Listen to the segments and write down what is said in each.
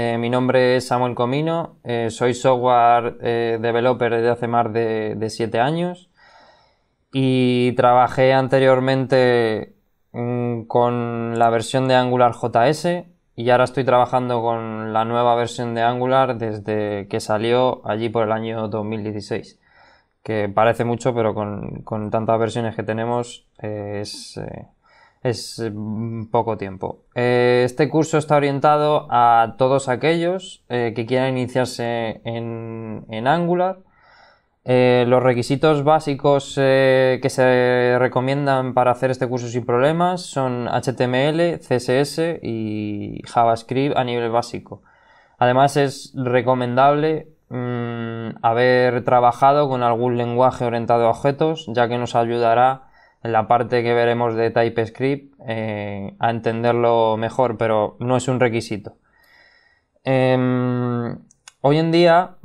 Eh, mi nombre es Samuel Comino, eh, soy software eh, developer desde hace más de 7 años y trabajé anteriormente mm, con la versión de Angular JS y ahora estoy trabajando con la nueva versión de Angular desde que salió allí por el año 2016, que parece mucho pero con tantas versiones que tenemos es es mm, poco tiempo. Eh, este curso está orientado a todos aquellos eh, que quieran iniciarse en, Angular. Eh, los requisitos básicos que se recomiendan para hacer este curso sin problemas son HTML, CSS y JavaScript a nivel básico. Además es recomendable mm, haber trabajado con algún lenguaje orientado a objetos, ya que nos ayudará en la parte que veremos de TypeScript eh, a entenderlo mejor, pero no es un requisito. Em, hoy en día,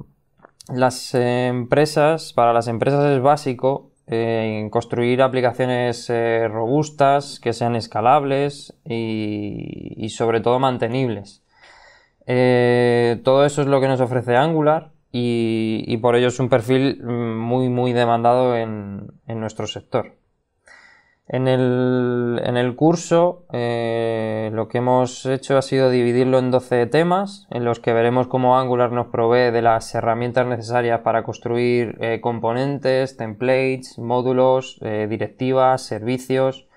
las empresas, para las empresas es básico eh, construir aplicaciones eh, robustas, que sean escalables y, sobre todo mantenibles. todo eso es lo que nos ofrece Angular y, por ello es un perfil mm, muy muy demandado en nuestro sector. En el, curso eh, lo que hemos hecho ha sido dividirlo en 12 temas en los que veremos cómo Angular nos provee de las herramientas necesarias para construir eh, componentes, templates, módulos, eh, directivas, servicios.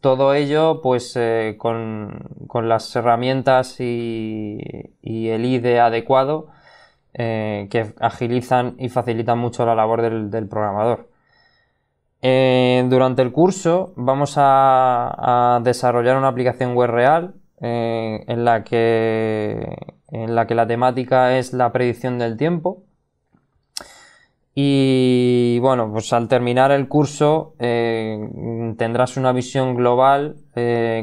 todo ello pues con, las herramientas y, el IDE adecuado que agilizan y facilitan mucho la labor del programador. Eh, durante el curso vamos a, desarrollar una aplicación web real eh, en, la que, en la que la temática es la predicción del tiempo. Y bueno, pues al terminar el curso eh, tendrás una visión global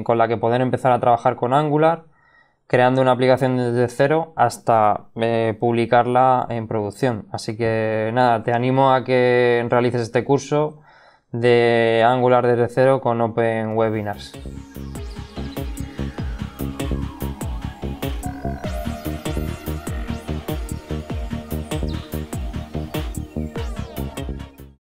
con la que poder empezar a trabajar con Angular, creando una aplicación desde cero hasta publicarla en producción. Así que nada, te animo a que realices este curso de Angular desde cero con Open Webinars.